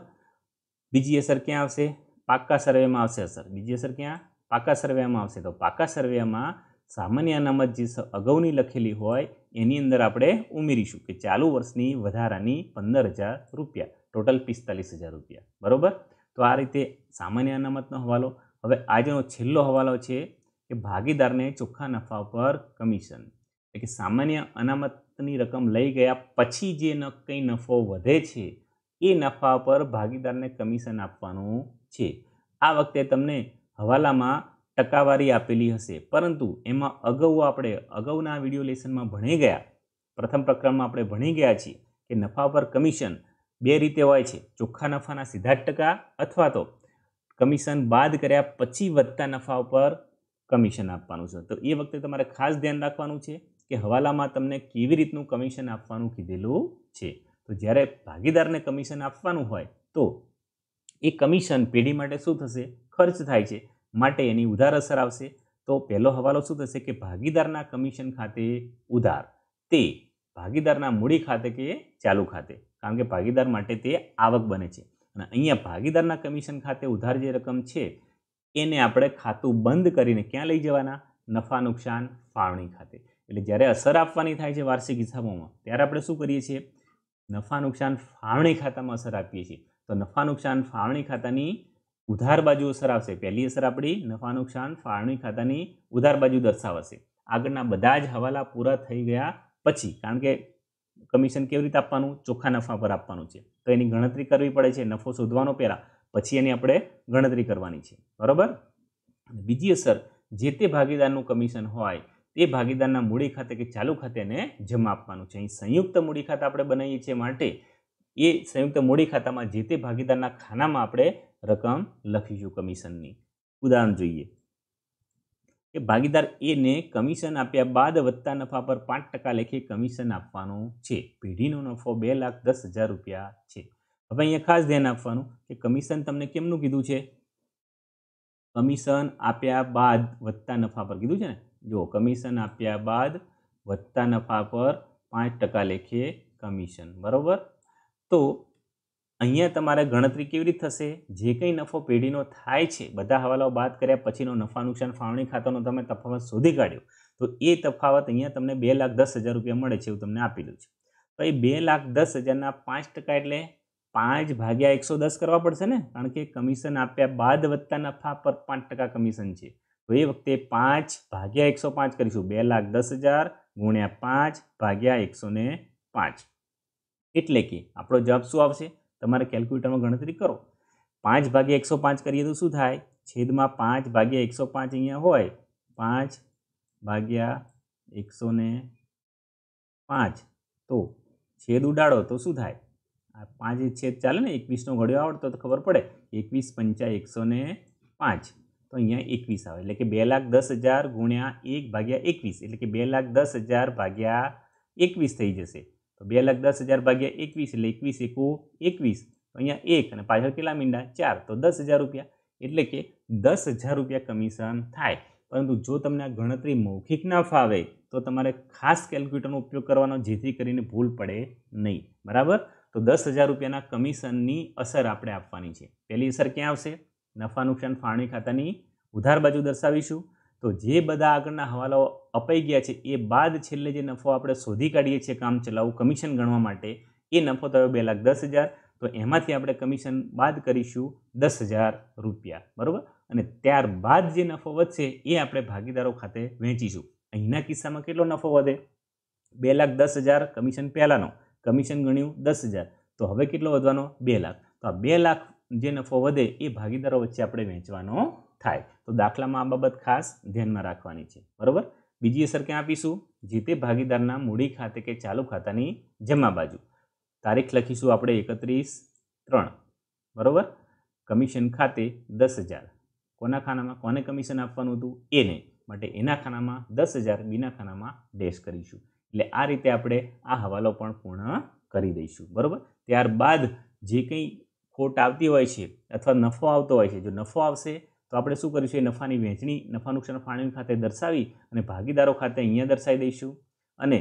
બીજી અસર ક્યાં આવશે પાક્કા સર્વેમાં આવશે અસર બીજી અસર ક્યાં પાકા સર્વેમાં આવશે તો પાકા સર્વેમાં સામાન્ય અનામત જે અગાઉની લખેલી હોય એની અંદર આપણે ઉમેરીશું કે ચાલુ વર્ષની વધારાની પંદર હજાર રૂપિયા ટોટલ પિસ્તાલીસ હજાર રૂપિયા બરાબર તો આ રીતે સામાન્ય અનામતનો હવાલો હવે આજનો છેલ્લો હવાલો છે કે ભાગીદારને ચોખ્ખા નફા પર કમિશન એટલે કે સામાન્ય અનામતની રકમ લઈ ગયા પછી જે કંઈ નફો વધે છે એ નફા પર ભાગીદારને કમિશન આપવાનું છે આ વખતે તમને હવાલામાં ટકાવારી આપેલી હશે પરંતુ એમાં અગાઉ આપણે અગાઉના વિડીયો લેસનમાં ભણી ગયા પ્રથમ પ્રકરણમાં આપણે ભણી ગયા છીએ કે નફા પર કમિશન બે રીતે હોય છે ચોખ્ખા નફાના સીધા ટકા અથવા તો કમિશન બાદ કર્યા પછી વધતા નફા ઉપર કમિશન આપવાનું છે તો એ વખતે તમારે ખાસ ધ્યાન રાખવાનું છે કે હવાલામાં તમને કેવી રીતનું કમિશન આપવાનું કીધેલું છે તો જ્યારે ભાગીદારને કમિશન આપવાનું હોય તો એ કમિશન પેઢી માટે શું થશે ખર્ચ થાય છે માટે એની ઉધાર અસર આવશે તો પહેલો હવાલો શું થશે કે ભાગીદારના કમિશન ખાતે ઉધાર તે ભાગીદારના મૂડી ખાતે કે ચાલુ ખાતે કારણ કે ભાગીદાર માટે તે આવક બને છે અને અહીંયા ભાગીદારના કમિશન ખાતે ઉધાર જે રકમ છે એને આપણે ખાતું બંધ કરીને ક્યાં લઈ જવાના નફા નુકસાન ફાળવણી ખાતે એટલે જ્યારે અસર આપવાની થાય છે વાર્ષિક હિસાબોમાં ત્યારે આપણે શું કરીએ છીએ નફા નુકસાન ફાળવણી ખાતામાં અસર આપીએ છીએ તો નફા નુકસાન ફાળવણી ખાતાની ઉધાર બાજુ અસર આવશે પહેલી અસર આપણી નફા નુકસાન ફાળવણી ખાતાની ઉધાર બાજુ દર્શાવશે આગળના બધા જ હવાલા પૂરા થઈ ગયા પછી કારણ કે કમિશન કેવી રીતે આપવાનું ચોખ્ખા નફા પર આપવાનું છે તો એની ગણતરી કરવી પડે છે નફો શોધવાનો પહેલાં પછી એની આપણે ગણતરી કરવાની છે બરાબર બીજી અસર જે તે ભાગીદારનું કમિશન હોય તે ભાગીદારના મૂડી ખાતે કે ચાલુ ખાતે એને જમા આપવાનું છે અહીં સંયુક્ત મૂડી ખાતા આપણે બનાવીએ છીએ માટે એ સંયુક્ત મૂડી ખાતામાં જે તે ભાગીદારના ખાનામાં આપણે રકમ લખીશું કમિશનની ઉદાહરણ જોઈએ કે ભાગીદાર એને કમિશન આપ્યા બાદ વધતા નફા પર પાંચ ટકા લેખે કમિશન આપવાનું છે પેઢીનો નફો બે લાખ દસ હજાર રૂપિયા છે હવે અહીંયા ખાસ ધ્યાન આપવાનું કે કમિશન તમને કેમનું કીધું છે કમિશન આપ્યા બાદ વધતા નફા પર કીધું છે ને જો કમિશન આપ્યા બાદ વધતા નફા પર પાંચ ટકા લેખે કમિશન બરાબર તો અહીંયા તમારે ગણતરી કેવી રીતે થશે જે કંઈ નફો પેઢીનો થાય છે બધા હવાલાઓ બાદ કર્યા પછીનો નફા નુકસાન ફાળવણી ખાતાનો તમે તફાવત શોધી કાઢ્યો તો એ તફાવત અહીંયા તમને બે લાખ દસ હજાર રૂપિયા મળે છે એવું તમને આપેલું છે તો એ બે લાખ દસ હજારના પાંચ ટકા એટલે પાંચ ભાગ્યા એકસો દસ કરવા પડશે ને કારણ કે કમિશન આપ્યા બાદ વધતા નફા પર પાંચ ટકા કમિશન છે તો એ વખતે પાંચ ભાગ્યા એકસો પાંચ કરીશું બે લાખ દસ હજાર ગુણ્યા પાંચ ભાગ્યા એકસો ને પાંચ એટલે કે આપણો જવાબ શું આવશે તમારે કેલ્ક્યુલેટરમાં ગણતરી કરો પાંચ ભાગ્યા એકસો પાંચ કરીએ તો શું થાય છેદમાં પાંચ ભાગ્યા એકસો પાંચ અહીંયા હોય પાંચ ભાગ્યા એકસો ને પાંચ તો છેદ ઉડાડો તો શું થાય આ પાંચ છેદ ચાલે ને એકવીસનો ઘડ્યો આવડતો તો ખબર પડે એકવીસ પંચા એકસો ને પાંચ તો અહીંયા એકવીસ આવે એટલે કે બે લાખ દસ હજાર ગુણ્યા એક ભાગ્યા એકવીસ એટલે કે બે લાખ દસ હજાર ભાગ્યા એકવીસ થઈ જશે તો બે લાખ દસ હજાર ભાગ્યા એકવીસ એટલે એકવીસ એકુ એકવીસ અહીંયા એક અને પાછળ કેટલા મીંડા ચાર તો દસ હજાર રૂપિયા એટલે કે દસ હજાર રૂપિયા કમિશન થાય પરંતુ જો તમને આ ગણતરી મૌખિક ના ફાવે તો તમારે ખાસ કેલ્ક્યુલેટરનો ઉપયોગ કરવાનો જેથી કરીને ભૂલ પડે નહીં બરાબર તો દસ હજાર રૂપિયાના કમિશનની અસર આપણે આપવાની છે પહેલી અસર ક્યાં આવશે નફા નુકસાન ફાળવણી ખાતાની ઉધાર બાજુ દર્શાવીશું તો જે બધા આગળના હવાલાઓ અપાઈ ગયા છે એ બાદ છેલ્લે જે નફો આપણે શોધી કાઢીએ છીએ કામ ચલાવું કમિશન ગણવા માટે એ નફો થયો બે લાખ દસ હજાર તો એમાંથી આપણે કમિશન બાદ કરીશું દસ હજાર રૂપિયા બરાબર અને ત્યારબાદ જે નફો વધશે એ આપણે ભાગીદારો ખાતે વહેંચીશું અહીંના કિસ્સામાં કેટલો નફો વધે બે લાખ દસ હજાર કમિશન પહેલાંનો કમિશન ગણ્યું દસ હજાર તો હવે કેટલો વધવાનો બે લાખ તો આ બે લાખ જે નફો વધે એ ભાગીદારો વચ્ચે આપણે વહેંચવાનો થાય તો દાખલામાં આ બાબત ખાસ ધ્યાનમાં રાખવાની છે બરાબર બીજી અસર ક્યાં આપીશું જે તે ભાગીદારના મૂડી ખાતે કે ચાલુ ખાતાની જમા બાજુ તારીખ લખીશું આપણે એકત્રીસ ત્રણ બરાબર કમિશન ખાતે દસ હજાર કોના ખાનામાં કોને કમિશન આપવાનું હતું એને માટે એના ખાનામાં દસ હજાર બીના ખાનામાં ડેશ કરીશું એટલે આ રીતે આપણે આ હવાલો પણ પૂર્ણ કરી દઈશું બરાબર ત્યારબાદ જે કંઈ ખોટ આવતી હોય છે અથવા નફો આવતો હોય છે જો નફો આવશે તો આપણે શું કરીશું એ નફાની વહેંચણી નફા નુકસાન ફાળવણી ખાતે દર્શાવી અને ભાગીદારો ખાતે અહીંયા દર્શાવી દઈશું અને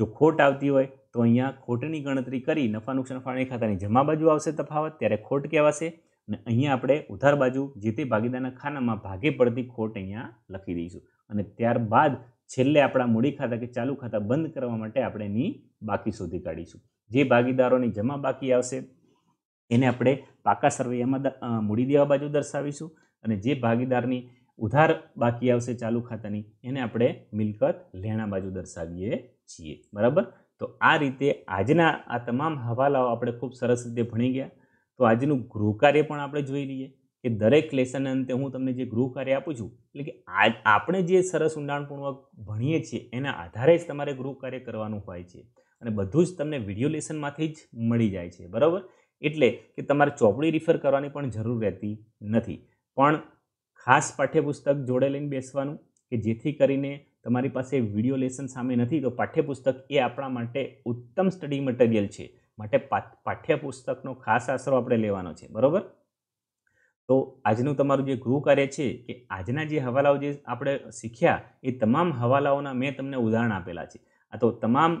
જો ખોટ આવતી હોય તો અહીંયા ખોટની ગણતરી કરી નફા નુકસાન ફાળવણી ખાતાની જમા બાજુ આવશે તફાવત ત્યારે ખોટ કહેવાશે અને અહીંયા આપણે ઉધાર બાજુ જે તે ભાગીદારના ખાનામાં ભાગે પડતી ખોટ અહીંયા લખી દઈશું અને ત્યારબાદ છેલ્લે આપણા મૂડી ખાતા કે ચાલુ ખાતા બંધ કરવા માટે આપણે એની બાકી શોધી કાઢીશું જે ભાગીદારોની જમા બાકી આવશે એને આપણે પાકા સરવૈયામાં મૂડી દેવા બાજુ દર્શાવીશું અને જે ભાગીદારની ઉધાર બાકી આવશે ચાલુ ખાતાની એને આપણે મિલકત લેણા બાજુ દર્શાવીએ છીએ બરાબર તો આ રીતે આજના આ તમામ હવાલાઓ આપણે ખૂબ સરસ રીતે ભણી ગયા તો આજનું ગૃહ કાર્ય પણ આપણે જોઈ લઈએ કે દરેક લેસન અંતે હું તમને જે ગૃહ કાર્ય આપું છું એટલે કે આજ આપણે જે સરસ ઊંડાણપૂર્વક ભણીએ છીએ એના આધારે જ તમારે ગૃહ કાર્ય કરવાનું હોય છે અને બધું જ તમને વિડીયો લેસનમાંથી જ મળી જાય છે બરાબર એટલે કે તમારે ચોપડી રિફર કરવાની પણ જરૂર રહેતી નથી પણ ખાસ પાઠ્યપુસ્તક જોડે લઈને બેસવાનું કે જેથી કરીને તમારી પાસે વિડીયો લેસન સામે નથી તો પાઠ્યપુસ્તક એ આપણા માટે ઉત્તમ સ્ટડી મટીરિયલ છે માટે પાઠ્યપુસ્તકનો ખાસ આશરો આપણે લેવાનો છે બરાબર તો આજનું તમારું જે ગૃહ કાર્ય છે કે આજના જે હવાલાઓ જે આપણે શીખ્યા એ તમામ હવાલાઓના મેં તમને ઉદાહરણ આપેલા છે આ તો તમામ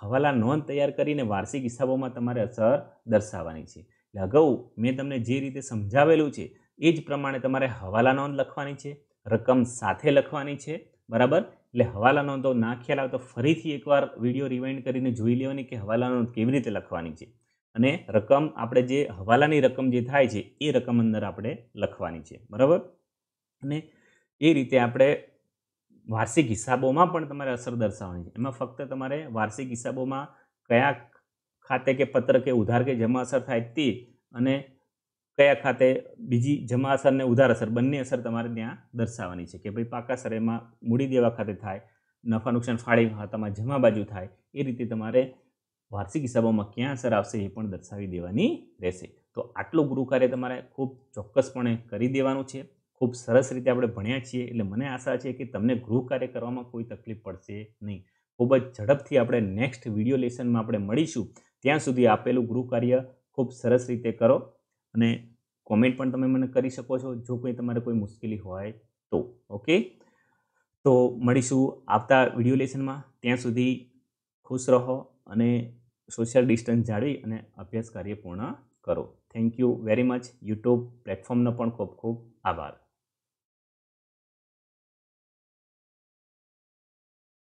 હવાલા નોંધ તૈયાર કરીને વાર્ષિક હિસાબોમાં તમારે અસર દર્શાવવાની છે એટલે અગાઉ મેં તમને જે રીતે સમજાવેલું છે એ જ પ્રમાણે તમારે હવાલા નોંધ લખવાની છે રકમ સાથે લખવાની છે બરાબર એટલે હવાલા નોંધો ના ખ્યાલ આવે તો ફરીથી એકવાર વિડીયો રિવાઇન્ડ કરીને જોઈ લેવાની કે હવાલા નોંધ કેવી રીતે લખવાની છે અને રકમ આપણે જે હવાલાની રકમ જે થાય છે એ રકમ અંદર આપણે લખવાની છે બરાબર અને એ રીતે આપણે વાર્ષિક હિસાબોમાં પણ તમારે અસર દર્શાવવાની છે એમાં ફક્ત તમારે વાર્ષિક હિસાબોમાં કયા ખાતે કે પત્ર કે ઉધાર કે જમા અસર થાય તે અને કયા ખાતે બીજી જમા અસર અને ઉધાર અસર બંને અસર તમારે ત્યાં દર્શાવવાની છે કે ભાઈ પાકા અસર એમાં મૂડી દેવા ખાતે થાય નફા નુકસાન ફાળી ખાતામાં જમા બાજુ થાય એ રીતે તમારે વાર્ષિક હિસાબોમાં ક્યાં અસર આવશે એ પણ દર્શાવી દેવાની રહેશે તો આટલું ગૃહ કાર્ય તમારે ખૂબ ચોક્કસપણે કરી દેવાનું છે ખૂબ સરસ રીતે આપણે ભણ્યા છીએ એટલે મને આશા છે કે તમને ગૃહ કાર્ય કરવામાં કોઈ તકલીફ પડશે નહીં ખૂબ જ ઝડપથી આપણે નેક્સ્ટ વિડીયો લેસનમાં આપણે મળીશું ત્યાં સુધી આપેલું ગૃહ કાર્ય ખૂબ સરસ રીતે કરો અને કોમેન્ટ પણ તમે મને કરી શકો છો જો કોઈ તમારે કોઈ મુશ્કેલી હોય તો ઓકે તો મળીશું આવતા વિડીયો લેસનમાં ત્યાં સુધી ખુશ રહો અને સોશિયલ ડિસ્ટન્સ જાળવી અને અભ્યાસ કાર્ય પૂર્ણ કરો thank you very much YouTube પ્લેટફોર્મનો પણ ખૂબ ખૂબ આભાર